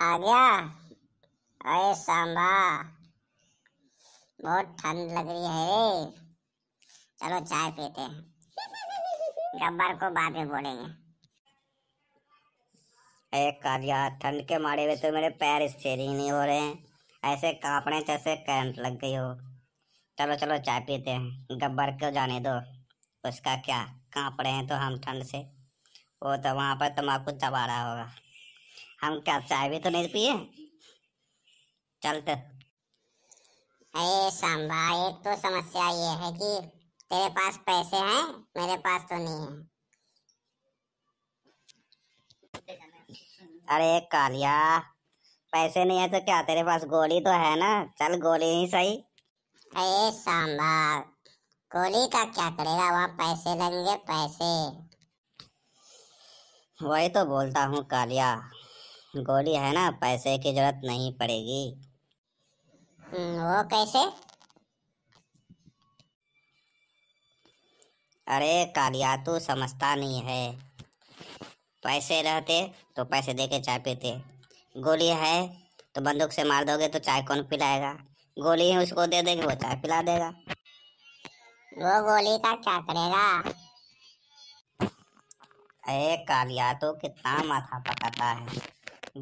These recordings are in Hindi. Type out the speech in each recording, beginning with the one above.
आ गया अरे सांबा बहुत ठंड लग रही है चलो चाय पीते हैं गब्बर को बाद में बोलेंगे अरे कालिया ठंड के मारे हुए तो मेरे पैर स्थिर नहीं हो रहे हैं ऐसे कांपने जैसे करंट लग गई हो चलो चलो चाय पीते हैं गब्बर को जाने दो उसका क्या कांप रहे हैं तो हम ठंड से वो तो वहाँ पर तम्बाकू चबा रहा होगा हम क्या चाय भी तो नहीं पिए चल तो अरे सांबा एक तो समस्या ये है कि तेरे पास पैसे हैं मेरे पास तो नहीं है अरे कालिया पैसे नहीं है तो क्या तेरे पास गोली तो है ना चल गोली ही सही अरे सांबा गोली का क्या करेगा वहाँ पैसे लगेंगे पैसे वही तो बोलता हूँ कालिया गोली है ना पैसे की जरूरत नहीं पड़ेगी हम्म, वो कैसे अरे कालिया तू समझता नहीं है पैसे रहते तो पैसे दे के चाय पीते गोली है तो बंदूक से मार दोगे तो चाय कौन पिलाएगा गोली है उसको दे देंगे वो चाय पिला देगा वो गोली का क्या करेगा अरे कालिया तो कितना माथा पकाता है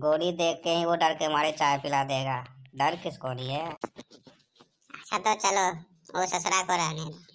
गोली देख के ही वो डर के मारे चाय पिला देगा डर किसको नहीं है अच्छा तो चलो वो ससरा को रहने दो